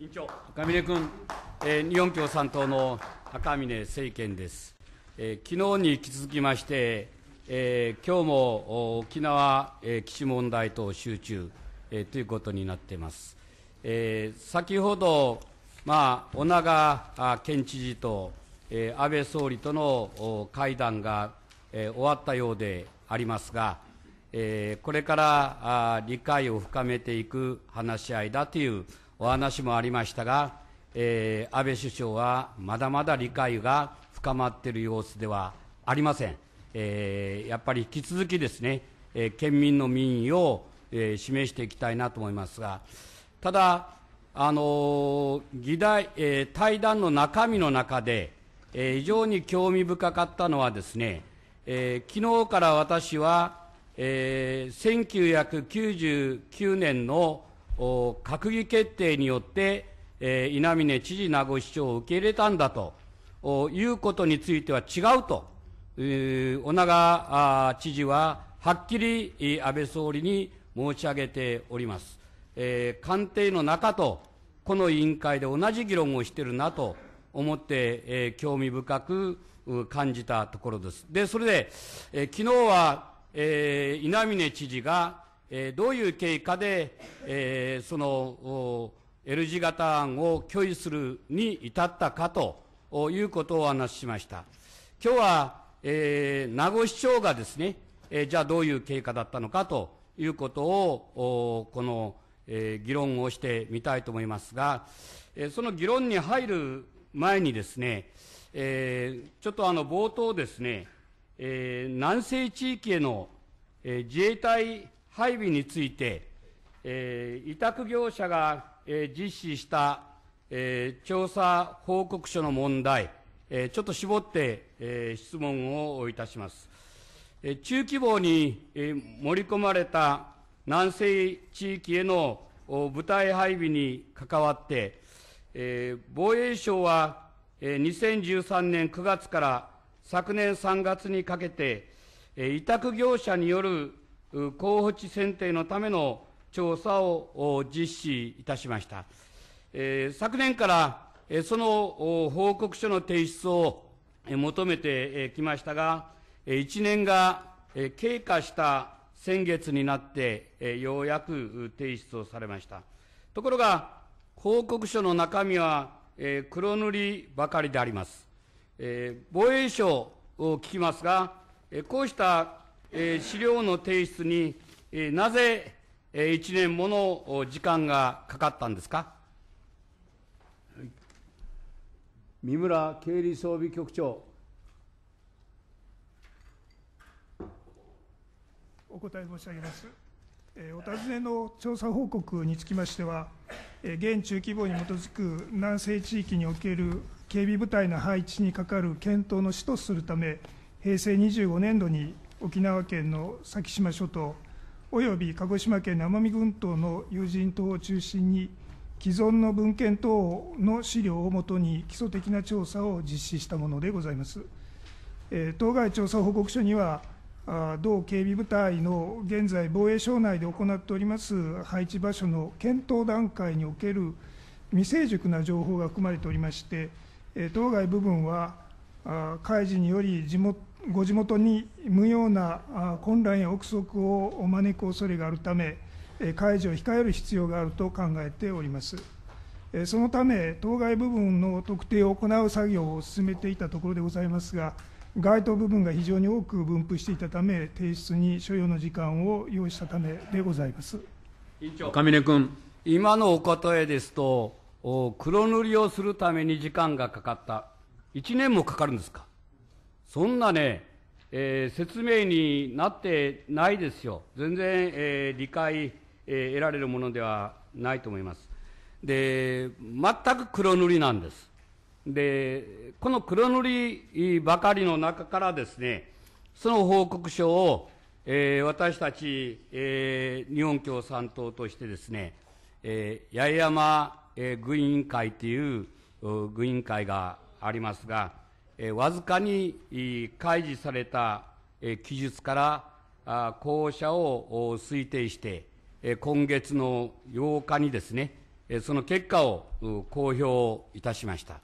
赤嶺君、えー、日本共産党の赤嶺政賢です、えー、昨日に引き続きまして、えー、今日も沖縄、えー、基地問題等集中、えー、ということになっています、えー、先ほど、まあ、小長県知事と、えー、安倍総理との会談が、えー、終わったようでありますが、えー、これからあ理解を深めていく話し合いだというお話もありましたが、えー、安倍首相はまだまだ理解が深まっている様子ではありません、えー、やっぱり引き続きですね、えー、県民の民意を、えー、示していきたいなと思いますが、ただ、あの議題えー、対談の中身の中で、えー、非常に興味深かったのはですね、えー、昨日から私は、えー、1999年の閣議決定によって、えー、稲峰知事名護市長を受け入れたんだということについては違うと、えー、小長知事ははっきり安倍総理に申し上げております。えー、官邸の中とこの委員会で同じ議論をしているなと思って、えー、興味深く感じたところです。で、それで、えー、昨日は、えー、稲峰知事が、えー、どういう経過で、えー、その L 字型案を拒否するに至ったかということをお話ししました。今日は、えー、名護市長がですね、えー、じゃあどういう経過だったのかということを、この、えー、議論をしてみたいと思いますが、えー、その議論に入る前にですね、えー、ちょっとあの冒頭ですね、えー、南西地域への、えー、自衛隊配備について、えー、委託業者が、えー、実施した、えー、調査報告書の問題、えー、ちょっと絞って、えー、質問をいたします。えー、中規模に、えー、盛り込まれた南西地域へのお部隊配備に関わって、えー、防衛省は、えー、2013年9月から昨年3月にかけて、えー、委託業者による候補地選定のための調査を実施いたしました。えー、昨年から、えー、その報告書の提出を、えー、求めてきましたが、1年が経過した先月になって、ようやく提出をされました。ところが、報告書の中身は黒塗りばかりであります。防衛省を聞きますが、こうしたえー、資料の提出に、えー、なぜ、えー、1年もの時間がかかったんですか。はい、三村経理装備局長。お答え申し上げます。えー、お尋ねの調査報告につきましては、えー、現中規模に基づく南西地域における警備部隊の配置にかかる検討の使とするため、平成25年度に沖縄県の先島諸島および鹿児島県奄美群島の有人島を中心に既存の文献等の資料をもとに基礎的な調査を実施したものでございます。えー、当該調査報告書には同警備部隊の現在防衛省内で行っております配置場所の検討段階における未成熟な情報が含まれておりまして当該部分は開示により地元ご地元に無用な混乱や憶測をお招く恐れがあるため、解除を控える必要があると考えております。そのため、当該部分の特定を行う作業を進めていたところでございますが、該当部分が非常に多く分布していたため、提出に所要の時間を要したためでございます上根君。今のお答えですと、黒塗りをするために時間がかかった、1年もかかるんですか。そんなね、えー、説明になってないですよ。全然、えー、理解、えー、得られるものではないと思います。で、全く黒塗りなんです。で、この黒塗りばかりの中からですね、その報告書を、えー、私たち、えー、日本共産党としてですね、えー、八重山、えー、軍委員会という軍委員会がありますが、えー、わずかに開示された、えー、記述から候補者を推定して、えー、今月の8日にですね、えー、その結果を公表いたしました。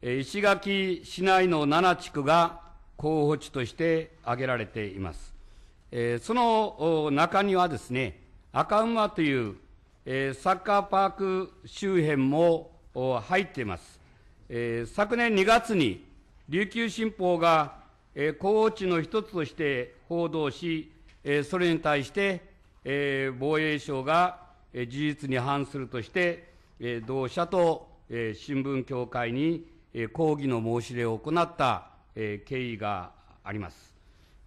えー、石垣市内の7地区が候補地として挙げられています。えー、その中にはですね、赤馬という、えー、サッカーパーク周辺も入っています。えー、昨年2月に琉球新報が、え高知の一つとして報道し、えそれに対して、え防衛省が、え事実に反するとして、え同社と、え新聞協会に、え抗議の申し出を行った、え経緯があります。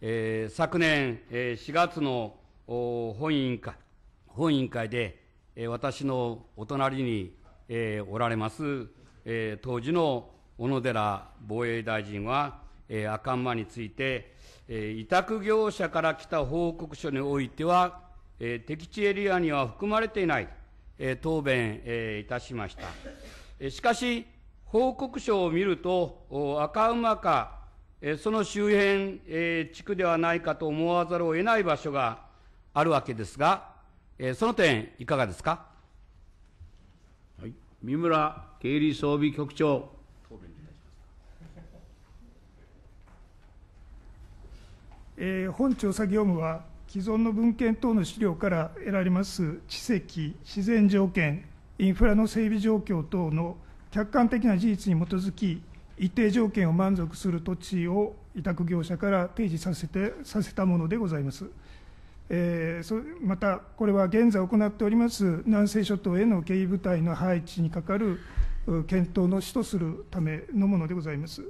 え昨年、え4月の本委員会本委員会で、え私のお隣に、えおられます、え当時の小野寺防衛大臣は、えー、赤ん間について、えー、委託業者から来た報告書においては、えー、敵地エリアには含まれていない、えー、答弁、えー、いたしました。えー、しかし、報告書を見ると、赤馬か、えー、その周辺、えー、地区ではないかと思わざるを得ない場所があるわけですが、えー、その点、いかがですか。はい、三村経理装備局長。本調査業務は、既存の文献等の資料から得られます地籍、自然条件、インフラの整備状況等の客観的な事実に基づき、一定条件を満足する土地を委託業者から提示させてさせたものでございます。えー、また、これは現在行っております南西諸島への警備部隊の配置にかかる検討の主とするためのものでございます。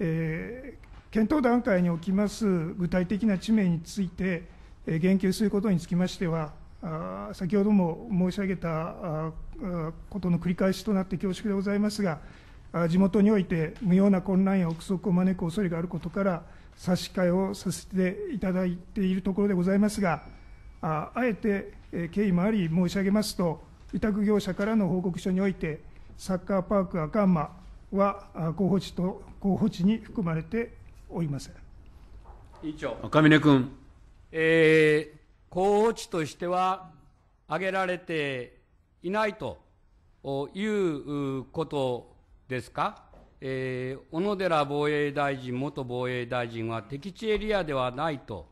え検討段階におきます具体的な地名について、言及することにつきましては、先ほども申し上げたことの繰り返しとなって恐縮でございますが、地元において無用な混乱や憶測を招く恐れがあることから、差し替えをさせていただいているところでございますが、あえて経緯もあり申し上げますと、委託業者からの報告書において、サッカーパーク赤間は候補地と候補地に含まれて負いません。委員長赤嶺君、えー、候補地としては挙げられていないということですか、えー、小野寺防衛大臣、元防衛大臣は敵地エリアではないと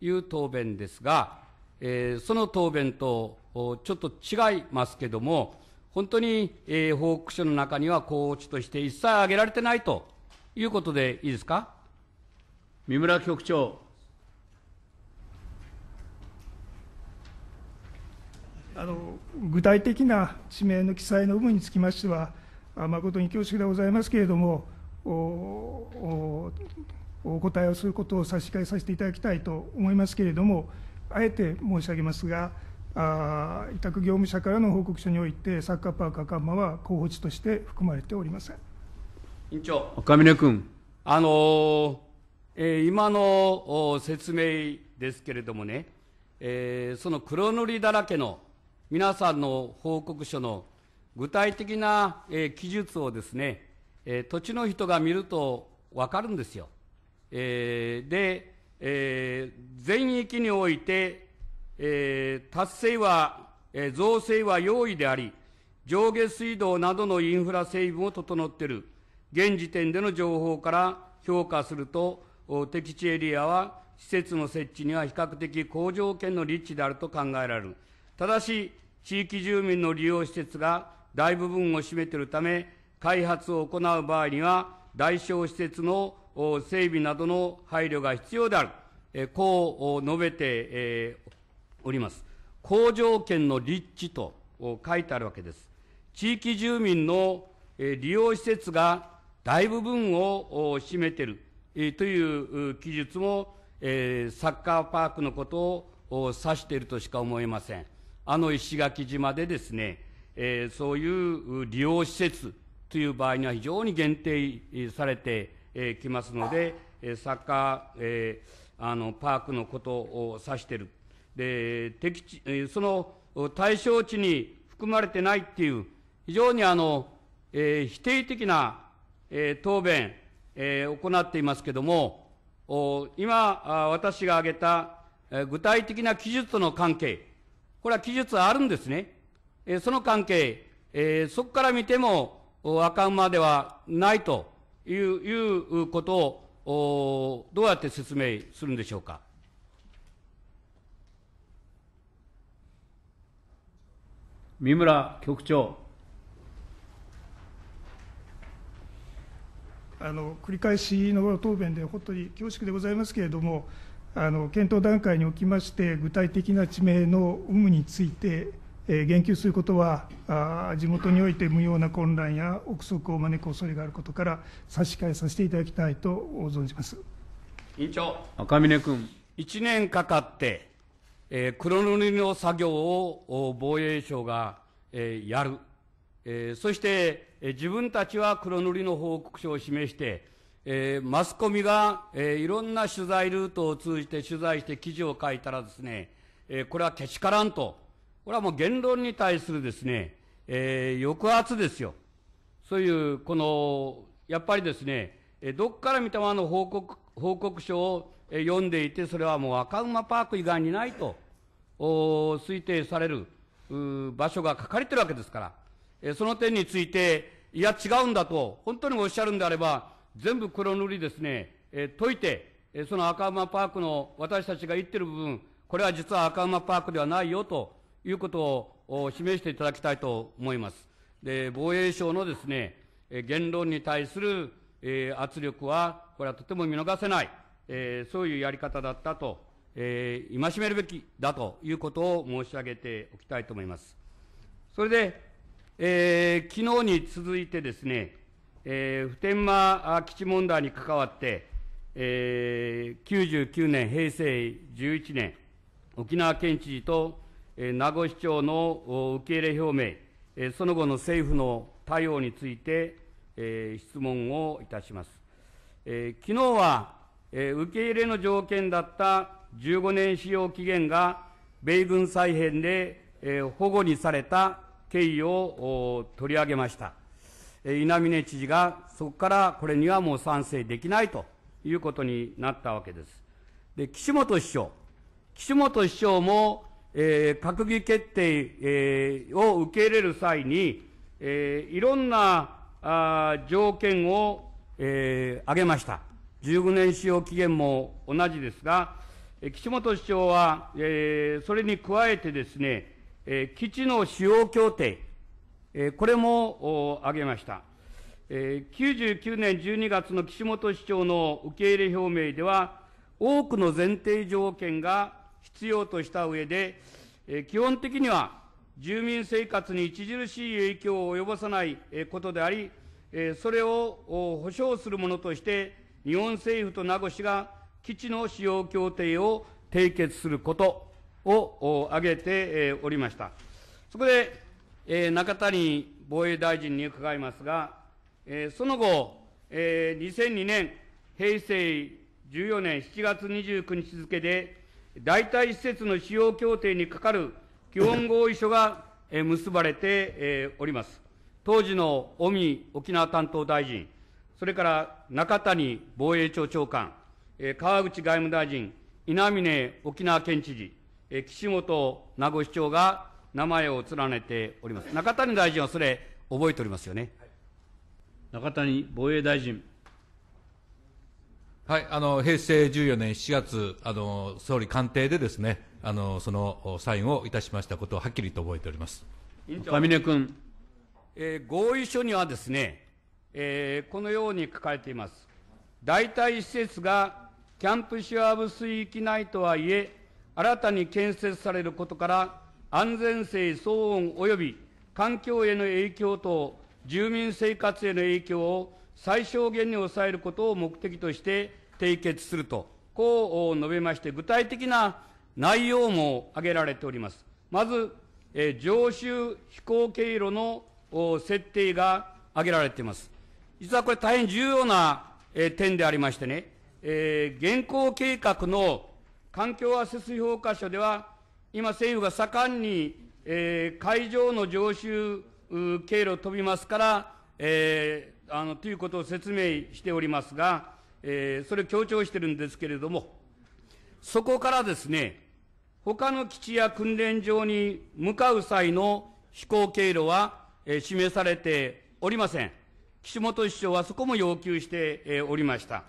いう答弁ですが、えー、その答弁とちょっと違いますけれども、本当に、えー、報告書の中には候補地として一切挙げられてないということでいいですか。三村局長。あの具体的な地名の記載の有無につきましては、誠に恐縮でございますけれども、おおお答えをすることを差し控えさせていただきたいと思いますけれども、あえて申し上げますが、あ委託業務者からの報告書において、サッカーパーカン間は候補地として含まれておりません委員長、岡峰君。あのーえー、今の説明ですけれどもね、えー、その黒塗りだらけの皆さんの報告書の具体的な、えー、記述をですね、えー、土地の人が見ると分かるんですよ。えー、で、えー、全域において、えー、達成は、えー、造成は容易であり、上下水道などのインフラ整備も整っている、現時点での情報から評価すると、敵地エリアは施設の設置には比較的好条件の立地であると考えられる。ただし、地域住民の利用施設が大部分を占めているため、開発を行う場合には、大小施設の整備などの配慮が必要である。こう述べております。好条件の立地と書いてあるわけです。地域住民の利用施設が大部分を占めている。という記述も、えサッカーパークのことを指しているとしか思えません。あの石垣島でですね、えそういう利用施設という場合には非常に限定されてきますので、サッカー、えあのパークのことを指している。で敵地その対象地に含まれてないっていう非常にあの、え否定的な、え答弁えー、行っていますけれども、今、私が挙げた具体的な記述との関係、これは記述あるんですね。えー、その関係、えー、そこから見ても、赤馬ではないといういうことを、どうやって説明するんでしょうか。三村局長。あの繰り返しの答弁で、本当に恐縮でございますけれども、あの検討段階におきまして、具体的な地名の有無について、えー、言及することはあ、地元において無用な混乱や憶測を招く恐れがあることから、差し控えさせていただきたいと存じます委員長、赤嶺君。1年かかって、えー、黒塗りの作業を防衛省が、えー、やる、えー、そして、自分たちは黒塗りの報告書を示して、えー、マスコミが、えー、いろんな取材ルートを通じて取材して記事を書いたらですね、えー、これはけしからんと。これはもう言論に対するですね、えー、抑圧ですよ。そういう、この、やっぱりですね、えどっから見たもの報告、報告書を読んでいて、それはもう赤馬パーク以外にないと、推定される、場所が書かれてるわけですから。えその点について、いや違うんだと、本当におっしゃるんであれば、全部黒塗りですね、え解いて、えその赤馬パークの私たちが言ってる部分、これは実は赤馬パークではないよということを示していただきたいと思います。で、防衛省のですね、え言論に対する、え圧力は、これはとても見逃せない、えそういうやり方だったと、え戒めるべきだということを申し上げておきたいと思います。それで、えー、昨日に続いてですね、えー、普天間基地問題に関わって、えー、99年、平成11年、沖縄県知事と、えー、名護市長の受け入れ表明、えー、その後の政府の対応について、えー、質問をいたします。えー、昨日は、えー、受け入れの条件だった15年使用期限が米軍再編で、えー、保護にされた経緯を取り上げました。稲峰知事がそこからこれにはもう賛成できないということになったわけです。で、岸本首相、岸本首相も、えー、閣議決定、えー、を受け入れる際に、えー、いろんなあ条件を、えー、挙げました。15年使用期限も同じですが、岸本首相は、えー、それに加えてですね、えー、基地の使用協定、えー、これも挙げました。えー、99年12月の岸本市長の受け入れ表明では、多くの前提条件が必要とした上で、えー、基本的には住民生活に著しい影響を及ぼさないことであり、それを保障するものとして、日本政府と名護市が基地の使用協定を締結すること、を挙げておりました。そこで、えー、中谷防衛大臣に伺いますが、えー、その後、えー、2002年、平成14年7月29日付で、代替施設の使用協定にかかる基本合意書が、えー、結ばれて、えー、おります。当時の尾身沖縄担当大臣、それから中谷防衛庁長官、えー、川口外務大臣、稲峰沖縄県知事、岸本名護市長が名前を連ねております。中谷大臣はそれ、覚えておりますよね。中谷防衛大臣。はい、あの平成14年7月、あの総理官邸でですね、あのそのサインをいたしましたことをはっきりと覚えております。岡峰君、えー、合意書にはですね、えー、このように書かれています。代替施設がキャンプシュアブ水域内とはいえ、新たに建設されることから安全性騒音及び環境への影響等住民生活への影響を最小限に抑えることを目的として締結するとこう述べまして具体的な内容も挙げられておりますまず、え常習飛行経路の設定が挙げられています実はこれ大変重要な、え点でありましてね、え現行計画の環境アセス評価書では、今政府が盛んに、えー、海上の常習経路を飛びますから、えー、あの、ということを説明しておりますが、えー、それを強調してるんですけれども、そこからですね、他の基地や訓練場に向かう際の飛行経路は、えー、示されておりません。岸本市長はそこも要求して、えー、おりました。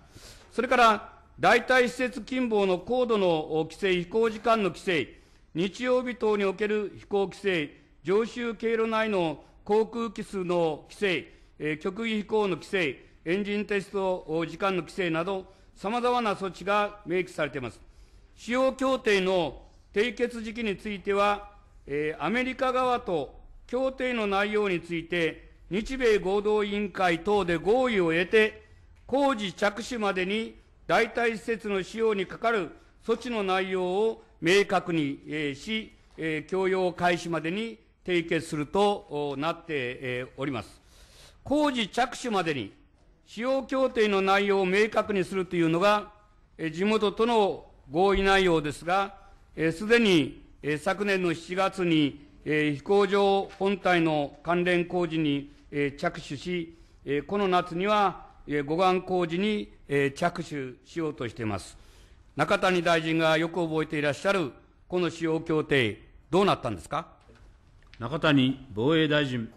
それから、代替施設勤務の高度の規制、飛行時間の規制、日曜日等における飛行規制、常習経路内の航空機数の規制、えー、極飛行の規制、エンジンテスト時間の規制など、さまざまな措置が明記されています。使用協定の締結時期については、えー、アメリカ側と協定の内容について、日米合同委員会等で合意を得て、工事着手までに代替施設の使用にかかる措置の内容を明確にし、供用開始までに締結するとなっております。工事着手までに使用協定の内容を明確にするというのが、地元との合意内容ですが、すでに昨年の7月に飛行場本体の関連工事に着手し、この夏には護岸工事に着手しようとしています。中谷大臣がよく覚えていらっしゃるこの使用協定、どうなったんですか中谷防衛大臣。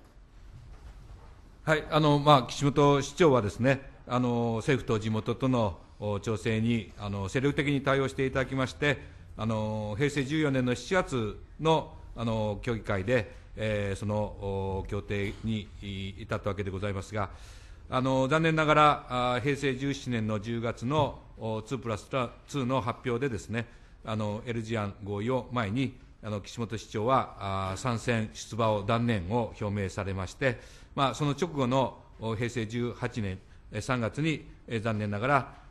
はいあのまあ、岸本市長はですねあの、政府と地元との調整にあの精力的に対応していただきまして、あの平成14年の7月のあの協議会で、えー、その協定に至ったわけでございますが、あの残念ながら、平成17年の10月の2プラス2の発表でですね、あの L g 案合意を前に、あの岸本市長は参戦出馬を断念を表明されまして、まあ、その直後の平成18年3月に、残念なが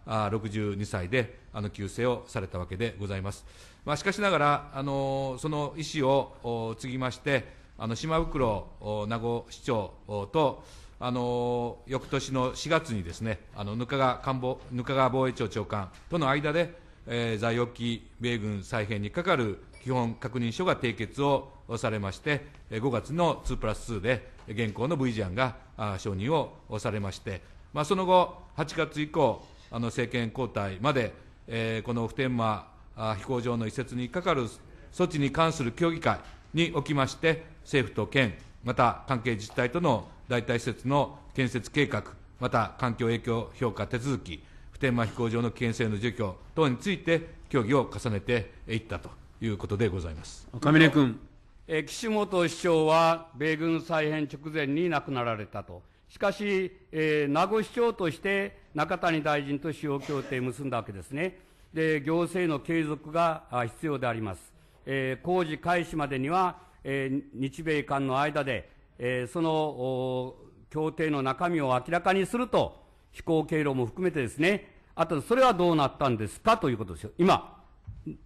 ら62歳で救世をされたわけでございます。まあ、しかしながら、あのその意思を継ぎまして、あの島袋名護市長と、あの翌年の4月にですねあの額賀官房額賀防衛庁長官との間で、えー、在沖米軍再編にかかる基本確認書が締結をされまして、5月の2プラス2で現行の V 事案が承認をされまして、まあ、その後、8月以降、あの政権交代まで、えー、この普天間飛行場の移設にかかる措置に関する協議会におきまして、政府と県、また関係自治体との代替施設の建設計画、また環境影響評価手続き、普天間飛行場の危険性の除去等について、協議を重ねていったということでございます赤嶺君。え岸本市長は米軍再編直前に亡くなられたと。しかし、えー、名護市長として中谷大臣と使用協定を結んだわけですね。で、行政の継続が必要であります。えー、工事開始までには、えー、日米間の間でえー、その協定の中身を明らかにすると、飛行経路も含めてですね、あと、それはどうなったんですかということですよ。今、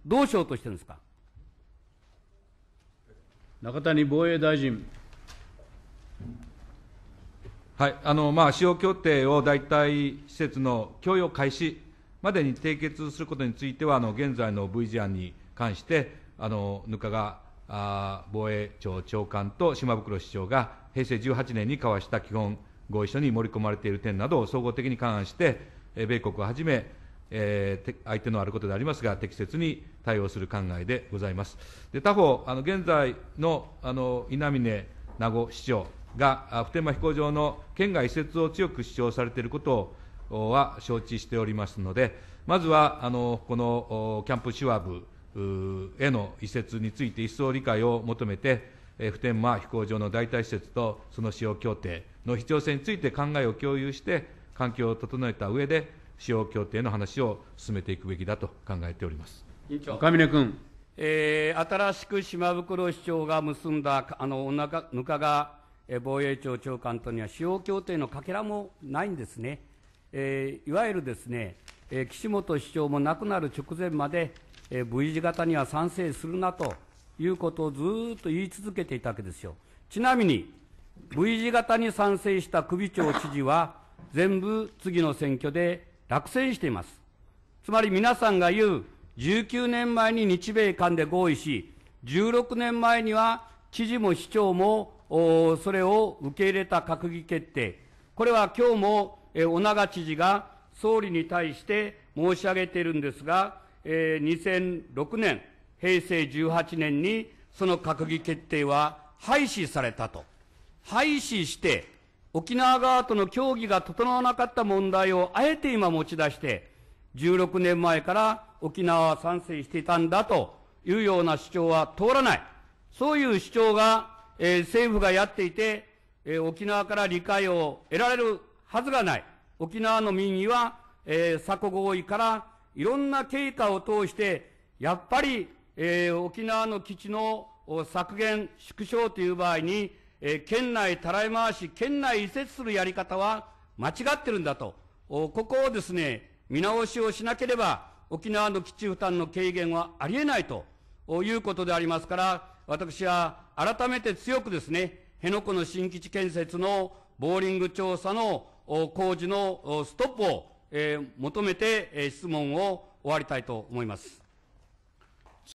どうしようとしてるんですか。中谷防衛大臣。はいあのまあ、使用協定を代替施設の供与開始までに締結することについては、あの現在の V 事案に関して、あのぬかが防衛庁長官と島袋市長が平成18年に交わした基本合意書に盛り込まれている点などを総合的に勘案して、米国をはじめ、えー、相手のあることでありますが、適切に対応する考えでございます。で他方、あの現在のあの稲峰名護市長が、普天間飛行場の県外移設を強く主張されていることは承知しておりますので、まずはあのこのキャンプシュワブへの移設について一層理解を求めて、普天間飛行場の代替施設とその使用協定の必要性について考えを共有して、環境を整えた上で、使用協定の話を進めていくべきだと考えております岡峰君、えー、新しく島袋市長が結んだあの額賀防衛庁長官とには使用協定のかけらもないんですね、えー、いわゆるですね、えー、岸本市長も亡くなる直前までえー、V 字型には賛成するなということをずっと言い続けていたわけですよ。ちなみに、V 字型に賛成した首長知事は、全部次の選挙で落選しています。つまり皆さんが言う、19年前に日米間で合意し、16年前には知事も市長もそれを受け入れた閣議決定、これは今日も、えー、小長知事が総理に対して申し上げているんですが、え2006年、平成18年にその閣議決定は廃止されたと。廃止して、沖縄側との協議が整わなかった問題をあえて今持ち出して、16年前から沖縄は賛成していたんだというような主張は通らない。そういう主張が、えー、政府がやっていて、えー、沖縄から理解を得られるはずがない。沖縄の民意は、えー、鎖国合意からいろんな経過を通して、やっぱり、えー、沖縄の基地の削減、縮小という場合に、えー、県内たらい回し、県内移設するやり方は間違ってるんだと。ここをですね、見直しをしなければ、沖縄の基地負担の軽減はありえないということでありますから、私は改めて強くですね、辺野古の新基地建設のボーリング調査の工事のストップをえー、求めて、え質問を終わりたいと思います。